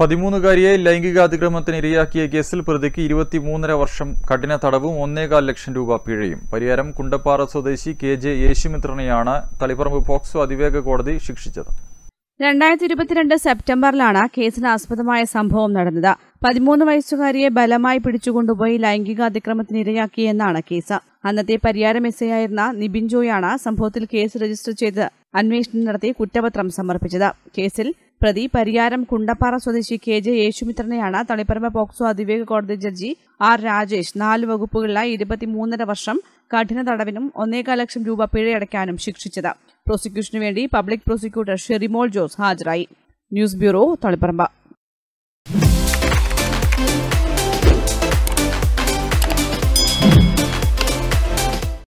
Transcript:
പതിമൂന്നുകാരിയെ ലൈംഗികാതിക്രമത്തിന് ഇരയാക്കിയ കേസിൽ പ്രതിക്ക് ഇരുപത്തിമൂന്നര വർഷം കഠിന തടവും ഒന്നേകാൽ ലക്ഷം രൂപ പിഴയും പരിയാരം കുണ്ടപ്പാറ സ്വദേശി കെ ജെ യേശുമിത്രനെയാണ് തളിപ്പറമ്പ് പോക്സോ അതിവേഗ കോടതി ശിക്ഷിച്ചത് രണ്ടായിരത്തി ഇരുപത്തിരണ്ട് സെപ്റ്റംബറിലാണ് കേസിന് ആസ്പദമായ സംഭവം നടന്നത് പതിമൂന്ന് വയസ്സുകാരിയെ ബലമായി പിടിച്ചുകൊണ്ടുപോയി ലൈംഗിക അതിക്രമത്തിന് ഇരയാക്കിയെന്നാണ് കേസ് അന്നത്തെ പരിയാരം എസ് ആയിരുന്ന നിബിൻ ജോയാണ് സംഭവത്തിൽ കേസ് രജിസ്റ്റർ ചെയ്ത് അന്വേഷണം നടത്തി കുറ്റപത്രം സമർപ്പിച്ചത് കേസിൽ പ്രതി പരിയാരം കുണ്ടപ്പാറ സ്വദേശി കെ ജെ യേശുമിത്രനെയാണ് തളിപ്പറമ്പ് പോക്സോ അതിവേഗ കോടതി ജഡ്ജി ആർ രാജേഷ് നാല് വകുപ്പുകളിലായി ഇരുപത്തിമൂന്നര വർഷം കഠിന തടവിനും ഒന്നേകാല ലക്ഷം രൂപ പിഴയടയ്ക്കാനും ശിക്ഷിച്ചത് പ്രോസിക്യൂഷനു വേണ്ടി പബ്ലിക് പ്രോസിക്യൂട്ടർ ഷെറിമോൾ ജോസ് ഹാജരായി ന്യൂസ് ബ്യൂറോ തളിപ്പറമ്പ്